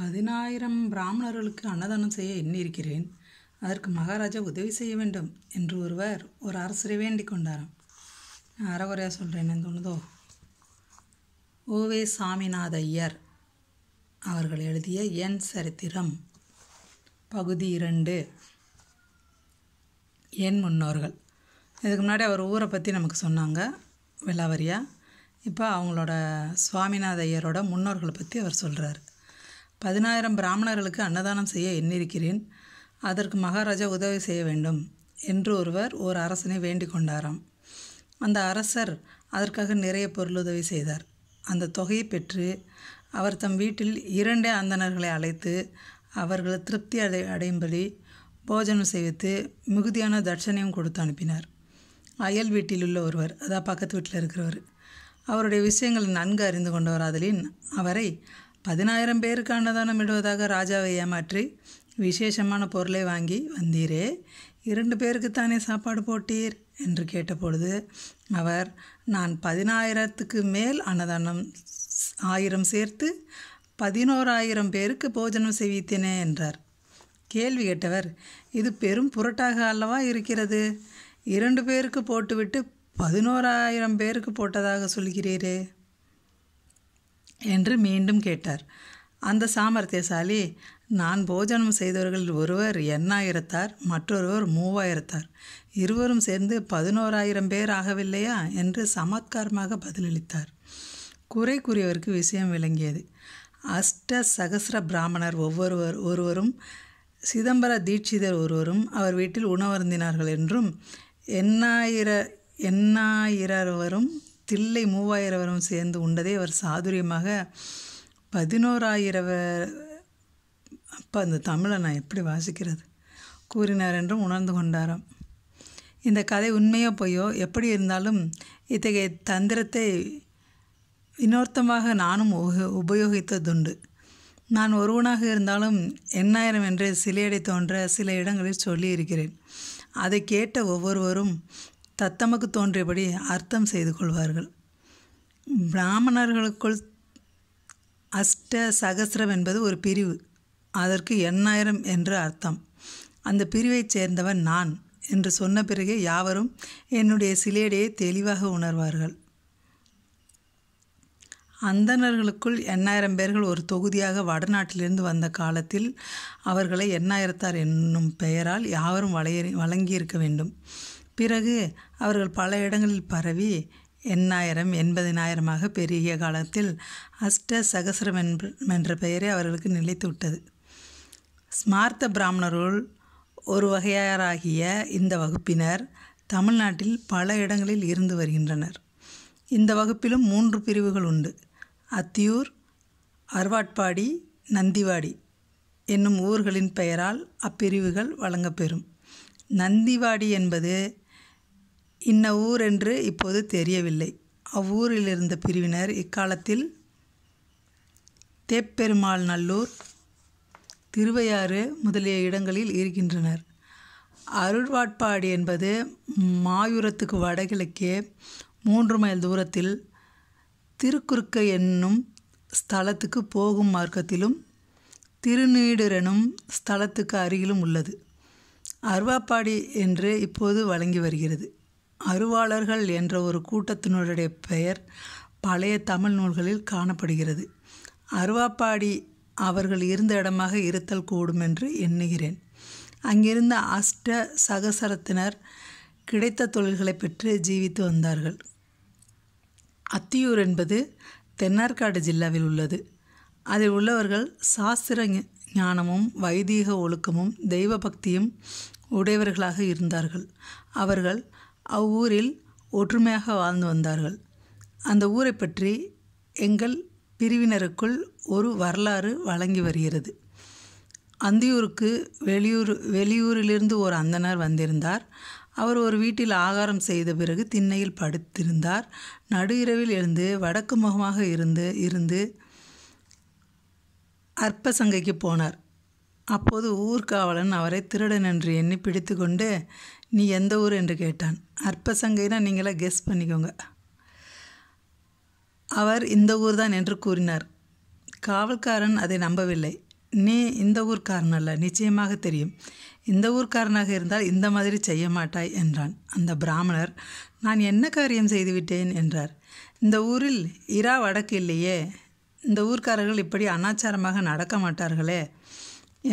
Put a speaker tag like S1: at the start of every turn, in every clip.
S1: பதினாயிரம் பிராமணர்களுக்கு அன்னதானம் செய்ய எண்ணியிருக்கிறேன் அதற்கு மகாராஜா உதவி செய்ய வேண்டும் என்று ஒருவர் ஒரு அரசரை வேண்டிக் கொண்டாராம் நான் அறகுறையாக சொல்கிறேன் தோணுதோ ஓவே சாமிநாத ஐயர் அவர்கள் எழுதிய என் சரித்திரம் பகுதி இரண்டு என் முன்னோர்கள் இதுக்கு முன்னாடி அவர் ஊரை பற்றி நமக்கு சொன்னாங்க விலாவரியா இப்போ அவங்களோட சுவாமிநாத ஐயரோட முன்னோர்களை பற்றி அவர் சொல்கிறார் பதினாயிரம் பிராமணர்களுக்கு அன்னதானம் செய்ய எண்ணிருக்கிறேன் அதற்கு மகாராஜா உதவி செய்ய வேண்டும் என்று ஒருவர் ஒரு அரசனை வேண்டிக் கொண்டாராம் அந்த அரசர் அதற்காக நிறைய பொருளுதவி செய்தார் அந்த தொகையை பெற்று அவர் தம் வீட்டில் இரண்டே அந்தணர்களை அழைத்து அவர்கள் திருப்தி அடை அடையும்படி போஜனம் செய்வித்து மிகுதியான தட்சணையும் கொடுத்து அனுப்பினார் அயல் வீட்டில் உள்ள ஒருவர் அதான் பக்கத்து வீட்டில் இருக்கிறவர் அவருடைய விஷயங்களை நன்கு அறிந்து கொண்டவர் அதிலின் அவரை பதினாயிரம் பேருக்கு அன்னதானம் இடுவதாக ராஜாவை ஏமாற்றி விசேஷமான பொருளை வாங்கி வந்தீரே இரண்டு பேருக்கு தானே சாப்பாடு போட்டீர் என்று கேட்டபொழுது அவர் நான் பதினாயிரத்துக்கு மேல் அன்னதானம் ஆயிரம் சேர்த்து பதினோராயிரம் பேருக்கு போஜனம் செய்வித்தேனே என்றார் கேள்வி கேட்டவர் இது பெரும் புரட்டாக அல்லவா இருக்கிறது இரண்டு பேருக்கு போட்டுவிட்டு பதினோராயிரம் பேருக்கு போட்டதாக சொல்கிறீரே என்று மீண்டும் கேட்டார் அந்த சாமர்த்தியசாலி நான் போஜனம் செய்தவர்களில் ஒருவர் எண்ணாயிரத்தார் மற்றொருவர் மூவாயிரத்தார் இருவரும் சேர்ந்து பதினோராயிரம் பேர் ஆகவில்லையா என்று சமத்காரமாக பதிலளித்தார் குறை கூறியவருக்கு விஷயம் விளங்கியது அஷ்ட சகசிர பிராமணர் ஒவ்வொருவர் ஒருவரும் சிதம்பர தீட்சிதர் ஒருவரும் அவர் வீட்டில் உணவருந்தினார்கள் என்றும் எண்ணாயிர எண்ணாயிரவரும் தில்லை மூவாயிரவரும் சேர்ந்து உண்டதே அவர் சாதுரியமாக பதினோராயிரவர் அப்போ அந்த தமிழை நான் எப்படி வாசிக்கிறது கூறினார் என்றும் உணர்ந்து கொண்டாராம் இந்த கதை உண்மையோ பொய்யோ எப்படி இருந்தாலும் இத்தகைய தந்திரத்தை இன்னொருத்தமாக நானும் உபயோகித்ததுண்டு நான் ஒருவனாக இருந்தாலும் எண்ணாயிரம் என்று சிலையடை தோன்ற சில இடங்களில் சொல்லியிருக்கிறேன் அதை கேட்ட ஒவ்வொருவரும் தத்தமக்கு தோன்றியபடி அர்த்தம் செய்து கொள்வார்கள் பிராமணர்களுக்குள் அஷ்ட சகசிரம் என்பது ஒரு பிரிவு அதற்கு எண்ணாயிரம் என்று அர்த்தம் அந்த பிரிவைச் சேர்ந்தவன் நான் என்று சொன்ன பிறகே யாவரும் என்னுடைய சிலேடையை தெளிவாக உணர்வார்கள் அந்தனர்களுக்குள் எண்ணாயிரம் பேர்கள் ஒரு தொகுதியாக வடநாட்டிலிருந்து வந்த காலத்தில் அவர்களை எண்ணாயிரத்தார் என்னும் பெயரால் யாவரும் வளைய வழங்கியிருக்க வேண்டும் பிறகு அவர்கள் பல இடங்களில் பரவி எண்ணாயிரம் எண்பதினாயிரமாக பெருகிய காலத்தில் அஷ்ட சகசரம் என்ற பெயரே அவர்களுக்கு நிலைத்து விட்டது ஸ்மார்த்த பிராமணருள் ஒரு வகையாராகிய இந்த வகுப்பினர் தமிழ்நாட்டில் பல இடங்களில் இருந்து வருகின்றனர் இந்த வகுப்பிலும் மூன்று பிரிவுகள் உண்டு அத்தியூர் அருவாட்பாடி நந்திவாடி என்னும் ஊர்களின் பெயரால் அப்பிரிவுகள் வழங்கப்பெறும் நந்திவாடி என்பது இன்ன என்று இப்போது தெரியவில்லை அவ்வூரிலிருந்த பிரிவினர் இக்காலத்தில் தேப்பெருமாள் நல்லூர் திருவையாறு முதலிய இடங்களில் இருக்கின்றனர் அருள்வாட்பாடு என்பது மாயூரத்துக்கு வடகிழக்கே மூன்று மைல் தூரத்தில் திருக்குறுக்க என்னும் ஸ்தலத்துக்கு போகும் மார்க்கத்திலும் திருநீடுரனும் ஸ்தலத்துக்கு அருகிலும் உள்ளது அருவாப்பாடி என்று இப்போது வழங்கி வருகிறது அறுவாளர்கள் என்ற ஒரு கூட்டத்தினருடைய பெயர் பழைய தமிழ் நூல்களில் காணப்படுகிறது அருவாப்பாடி அவர்கள் இருந்த இடமாக இருத்தல் கூடும் என்று எண்ணுகிறேன் அங்கிருந்த அஷ்ட சகசரத்தினர் கிடைத்த தொழில்களை பெற்று ஜீவித்து வந்தார்கள் அத்தியூர் என்பது தென்னார்காடு ஜில்லாவில் உள்ளது அதில் உள்ளவர்கள் சாஸ்திர ஞானமும் வைதீக ஒழுக்கமும் தெய்வ பக்தியும் உடையவர்களாக இருந்தார்கள் அவர்கள் அவ்வூரில் ஒற்றுமையாக வாழ்ந்து வந்தார்கள் அந்த ஊரை பற்றி எங்கள் பிரிவினருக்குள் ஒரு வரலாறு வழங்கி வருகிறது அந்தியூருக்கு வெளியூர் வெளியூரிலிருந்து ஒரு அந்தனர் வந்திருந்தார் அவர் ஒரு வீட்டில் ஆகாரம் செய்த பிறகு திண்ணையில் படுத்திருந்தார் நடு இரவில் எழுந்து வடக்கு முகமாக இருந்து இருந்து அற்பசங்கைக்கு போனார் அப்போது ஊர்காவலன் அவரை திருடன் என்று எண்ணி பிடித்து கொண்டு நீ எந்த ஊர் என்று கேட்டான் அற்பசங்கைனா நீங்களே கெஸ் பண்ணிக்கோங்க அவர் இந்த ஊர் தான் என்று கூறினார் காவல்காரன் அதை நம்பவில்லை நீ இந்த ஊர்க்காரன் அல்ல நிச்சயமாக தெரியும் இந்த ஊர்க்காரனாக இருந்தால் இந்த மாதிரி செய்ய மாட்டாய் என்றான் அந்த பிராமணர் நான் என்ன காரியம் செய்துவிட்டேன் என்றார் இந்த ஊரில் இரா வடக்கு இல்லையே இந்த ஊர்க்காரர்கள் இப்படி அனாச்சாரமாக நடக்க மாட்டார்களே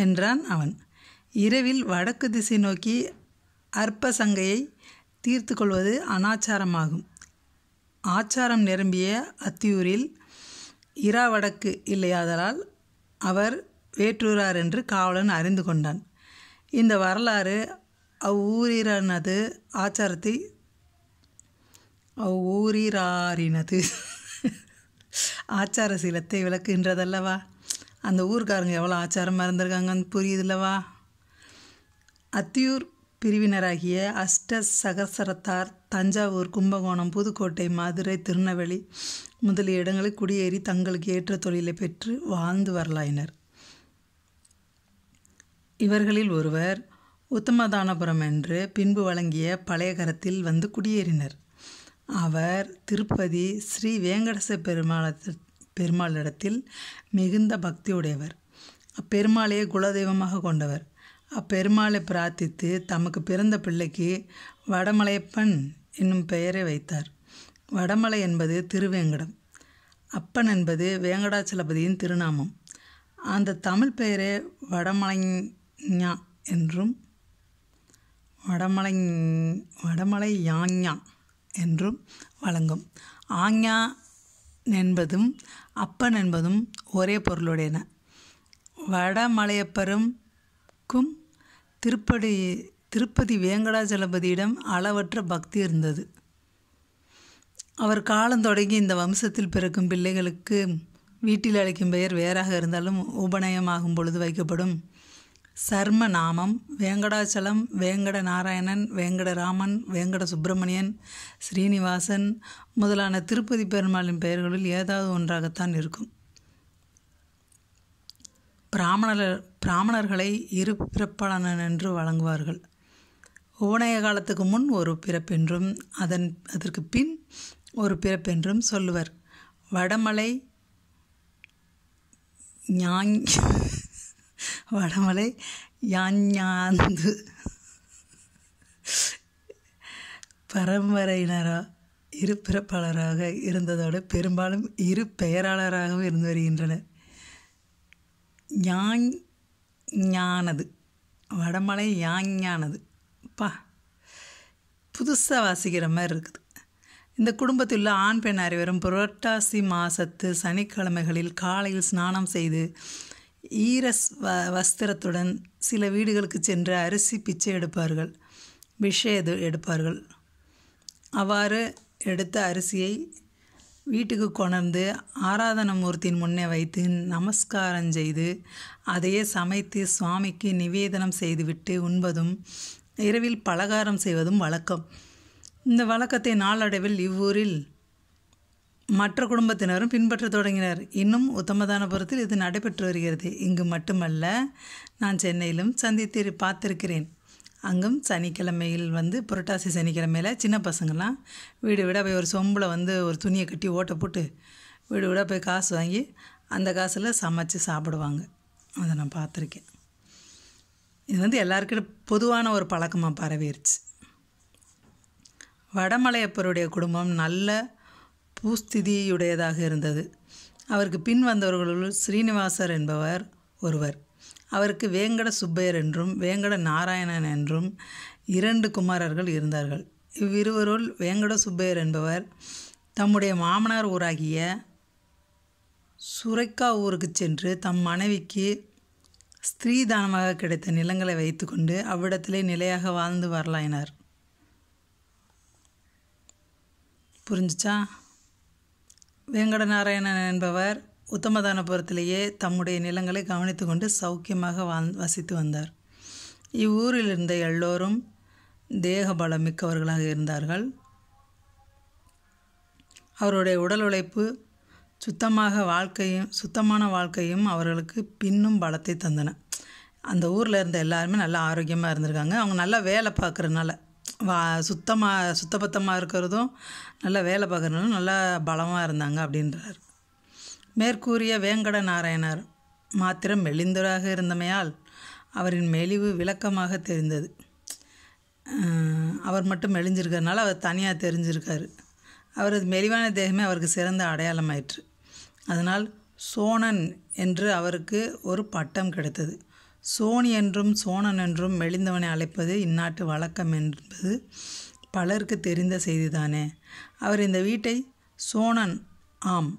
S1: என்றான் அவன் இரவில் வடக்கு திசை நோக்கி அற்ப சங்கையை தீர்த்து கொள்வது அனாச்சாரமாகும் ஆச்சாரம் நிரம்பிய அத்தியூரில் இரா வடக்கு இல்லையாதலால் அவர் வேற்றூரார் என்று காவலன் அறிந்து கொண்டான் இந்த வரலாறு அவ்வூரினது ஆச்சாரத்தை அவ்வூரிராரினது ஆச்சார சீலத்தை விளக்குகின்றதல்லவா அந்த ஊருக்காரங்க எவ்வளோ ஆச்சாரமாக இருந்திருக்காங்கன்னு புரியுதுல்லவா அத்தியூர் பிரிவினராகிய அஷ்ட சகசரத்தார் தஞ்சாவூர் கும்பகோணம் புதுக்கோட்டை மதுரை திருநெல்வேலி முதலிய இடங்களில் குடியேறி தங்களுக்கு ஏற்ற தொழிலை பெற்று வாழ்ந்து வரலாயினர் இவர்களில் ஒருவர் உத்தமதானபுரம் என்று பின்பு வழங்கிய பழைய கரத்தில் வந்து குடியேறினர் அவர் திருப்பதி ஸ்ரீ வேங்கடச பெருமாள பெருமாளிடத்தில் மிகுந்த பக்தியுடையவர் அப்பெருமாளையே குலதெய்வமாக கொண்டவர் அப்பெருமாளை பிரார்த்தித்து தமக்கு பிறந்த பிள்ளைக்கு வடமலையப்பன் என்னும் பெயரை வைத்தார் வடமலை என்பது திருவேங்கடம் அப்பன் என்பது வேங்கடாச்சலபதியின் திருநாமம் அந்த தமிழ் பெயரே வடமலைஞா என்றும் வடமலை வடமலை யாஞ்ஞா என்றும் வழங்கும் ஆஞ்ஞா என்பதும் அப்பன் என்பதும் ஒரே பொருளுடையன வடமலையப்பருக்கும் திருப்பதி திருப்பதி வேங்கடாஜலபதியிடம் அளவற்ற பக்தி இருந்தது அவர் காலம் தொடங்கி இந்த வம்சத்தில் பிறக்கும் பிள்ளைகளுக்கு வீட்டில் அழைக்கும் பெயர் வேறாக இருந்தாலும் உபநயமாகும் பொழுது வைக்கப்படும் சர்ம நாமம் வேங்கடாச்சலம் வேங்கட நாராயணன் வேங்கடராமன் வேங்கட சுப்பிரமணியன் ஸ்ரீனிவாசன் முதலான திருப்பதி பெருமாளின் பெயர்களில் ஏதாவது ஒன்றாகத்தான் இருக்கும் பிராமணர் பிராமணர்களை இரு பிறப்பாளனன் என்று வழங்குவார்கள் உவனைய காலத்துக்கு முன் ஒரு பிறப்பென்றும் அதன் அதற்கு பின் ஒரு பிறப்பென்றும் சொல்லுவர் வடமலை ஞாங் வடமலை யாஞ்ஞாந்து பரம்பரையினராக இருப்பிறப்பாளராக இருந்ததோடு பெரும்பாலும் இரு பெயராளராகவும் இருந்து வருகின்றனர் யாங் ஞானது வடமலை யாஞ்ஞானது பா புதுசாக வாசிக்கிற மாதிரி இருக்குது இந்த குடும்பத்தில் உள்ள ஆண் பெண் அறிவரும் புரட்டாசி மாதத்து சனிக்கிழமைகளில் காலையில் ஸ்நானம் செய்து ஈர வஸ்திரத்துடன் சில வீடுகளுக்கு சென்று அரிசி பிச்சை எடுப்பார்கள் பிஷை எது எடுப்பார்கள் அவ்வாறு எடுத்த அரிசியை வீட்டுக்கு கொணர்ந்து ஆராதன மூர்த்தியின் முன்னே வைத்து நமஸ்காரம் செய்து அதையே சமைத்து சுவாமிக்கு நிவேதனம் செய்துவிட்டு உண்பதும் இரவில் பலகாரம் செய்வதும் வழக்கம் இந்த வழக்கத்தை நாளடைவில் இவ்வூரில் மற்ற குடும்பத்தினரும் பின்பற்றத் தொடங்கினர் இன்னும் உத்தமதானபுரத்தில் இது நடைபெற்று வருகிறது இங்கு மட்டுமல்ல நான் சென்னையிலும் சந்தித்து பார்த்திருக்கிறேன் அங்கும் சனிக்கிழமையில் வந்து புரட்டாசி சனிக்கிழமையில் சின்ன பசங்கள்லாம் வீடு வீடாக போய் ஒரு சொம்பில் வந்து ஒரு துணியை கட்டி ஓட்ட போட்டு வீடு வீடாக போய் காசு வாங்கி அந்த காசில் சமைச்சு சாப்பிடுவாங்க அதை நான் பார்த்துருக்கேன் இது வந்து எல்லாருக்கிட்ட பொதுவான ஒரு பழக்கமாக பரவிடுச்சு வடமலையப்பருடைய குடும்பம் நல்ல பூஸ்திதியுடையதாக இருந்தது அவருக்கு பின் வந்தவர்களுள் ஸ்ரீனிவாசர் என்பவர் ஒருவர் அவருக்கு வேங்கட சுப்பையர் என்றும் வேங்கட நாராயணன் என்றும் இரண்டு குமாரர்கள் இருந்தார்கள் இவ்விருவருள் வேங்கட சுப்பையர் என்பவர் தம்முடைய மாமனார் ஊராகிய சுரைக்கா ஊருக்கு சென்று தம் மனைவிக்கு ஸ்திரீ தானமாக கிடைத்த நிலங்களை வைத்துக்கொண்டு அவ்விடத்திலே நிலையாக வாழ்ந்து வரலாயினார் புரிஞ்சிச்சா வேங்கடநாராயணன் என்பவர் உத்தமதானபுரத்திலேயே தம்முடைய நிலங்களை கவனித்து கொண்டு சௌக்கியமாக வாழ் வசித்து வந்தார் இவ்வூரில் இருந்த எல்லோரும் தேகபலம் மிக்கவர்களாக இருந்தார்கள் அவருடைய உடல் உழைப்பு சுத்தமாக வாழ்க்கையும் சுத்தமான வாழ்க்கையும் அவர்களுக்கு பின்னும் பலத்தை தந்தன அந்த ஊரில் இருந்த எல்லாருமே நல்லா ஆரோக்கியமாக இருந்திருக்காங்க அவங்க நல்லா வேலை பார்க்குறனால வா சுத்தமாக சுத்தபத்தமாக இருக்கிறதும் நல்லா வேலை பார்க்குறதும் நல்லா பலமாக இருந்தாங்க அப்படின்றார் மேற்கூறிய வேங்கட நாராயணர் மாத்திரம் மெலிந்தராக இருந்தமையால் அவரின் மெலிவு விளக்கமாக தெரிந்தது அவர் மட்டும் மெலிஞ்சிருக்கிறதுனால அவர் தனியாக தெரிஞ்சிருக்காரு அவரது மெலிவான தேகமே அவருக்கு சிறந்த அடையாளமாயிற்று அதனால் சோனன் என்று அவருக்கு ஒரு பட்டம் கிடைத்தது சோனி என்றும் சோனன் என்றும் மெலிந்தவனை அழைப்பது இந்நாட்டு வழக்கம் என்பது பலருக்கு தெரிந்த செய்திதானே அவர் இந்த வீட்டை சோனன் ஆம்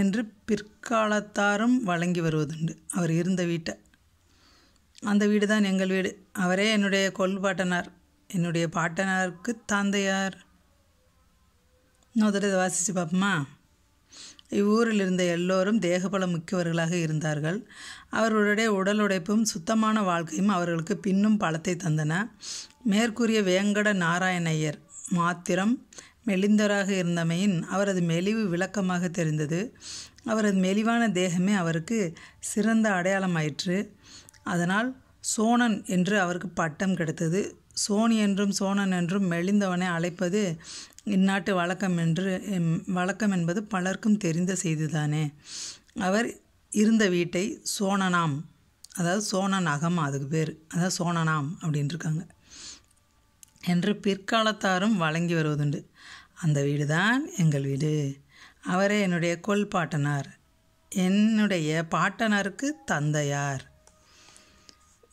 S1: என்று பிற்காலத்தாரும் வழங்கி வருவதுண்டு அவர் இருந்த வீட்டை அந்த வீடு தான் எங்கள் வீடு அவரே என்னுடைய கொல்பாட்டனார் என்னுடைய பாட்டனாருக்கு தந்தையார் இன்னொரு தடவை வாசித்து பார்ப்போமா இவ்வூரில் இருந்த எல்லோரும் தேகபலம் முக்கியவர்களாக இருந்தார்கள் அவர்களுடைய உடல் உடைப்பும் சுத்தமான வாழ்க்கையும் அவர்களுக்கு பின்னும் பலத்தை தந்தன மேற்கூறிய வேங்கட நாராயணையர் மாத்திரம் மெலிந்தராக இருந்தமையின் அவரது மெலிவு விளக்கமாக தெரிந்தது அவரது மெலிவான தேகமே அவருக்கு சிறந்த அடையாளமாயிற்று அதனால் சோனன் என்று அவருக்கு பட்டம் கிடைத்தது சோனி என்றும் சோனன் என்றும் மெலிந்தவனை அழைப்பது இந்நாட்டு வழக்கம் என்று வழக்கம் என்பது பலருக்கும் தெரிந்த செய்திதானே அவர் இருந்த வீட்டை சோனனாம் அதாவது சோனன் அகம் அதுக்கு பேர் அதாவது சோனனாம் அப்படின்னு இருக்காங்க என்று பிற்காலத்தாரும் வழங்கி வருவதுண்டு அந்த வீடு தான் எங்கள் வீடு அவரே என்னுடைய கொல் பாட்டனார் என்னுடைய பாட்டனாருக்கு தந்தையார்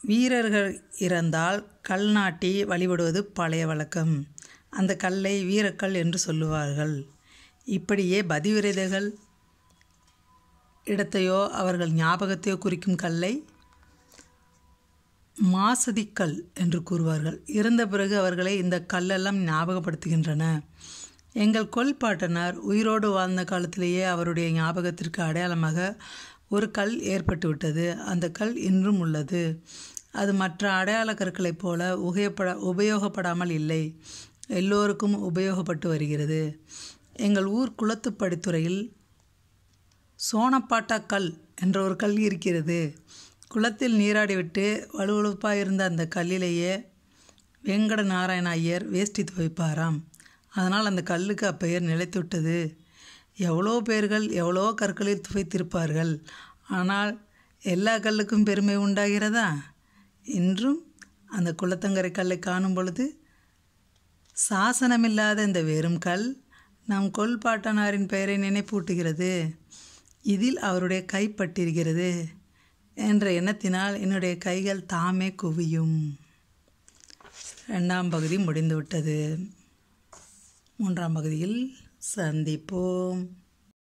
S1: வீரர்கள் இறந்தால் கல் நாட்டி வழிபடுவது பழைய வழக்கம் அந்த கல்லை வீரக்கல் என்று சொல்லுவார்கள் இப்படியே பதிவிரதைகள் இடத்தையோ அவர்கள் ஞாபகத்தையோ குறிக்கும் கல்லை மாசதிக்கல் என்று கூறுவார்கள் இறந்த பிறகு அவர்களை இந்த கல்லெல்லாம் ஞாபகப்படுத்துகின்றன எங்கள் கொல்பாட்டனார் உயிரோடு வாழ்ந்த காலத்திலேயே அவருடைய ஞாபகத்திற்கு அடையாளமாக ஒரு கல் ஏற்பட்டுவிட்டது அந்த கல் இன்றும் உள்ளது அது மற்ற அடையாள கற்களைப் போல உகையப்பட உபயோகப்படாமல் இல்லை எல்லோருக்கும் உபயோகப்பட்டு வருகிறது எங்கள் ஊர் படித்துறையில் சோனப்பாட்டா கல் என்ற ஒரு கல் இருக்கிறது குளத்தில் நீராடிவிட்டு வலுவழுப்பாக இருந்த அந்த கல்லிலேயே வெங்கட நாராயண ஐயர் வேஷ்டி துவைப்பாராம் அதனால் அந்த கல்லுக்கு அப்பெயர் நிலைத்துவிட்டது எவ்வளோ பேர்கள் எவ்வளோ கற்களில் துவைத்திருப்பார்கள் ஆனால் எல்லா கல்லுக்கும் பெருமை உண்டாகிறதா இன்றும் அந்த குளத்தங்கரை கல்லை காணும் பொழுது சாசனமில்லாத இந்த வெறும் கல் நம் கொல்பாட்டனாரின் பெயரை நினைப்பூட்டுகிறது இதில் அவருடைய கைப்பட்டிருக்கிறது என்ற எண்ணத்தினால் என்னுடைய கைகள் தாமே குவியும் ரெண்டாம் பகுதி முடிந்துவிட்டது மூன்றாம் பகுதியில் சந்திப்போம்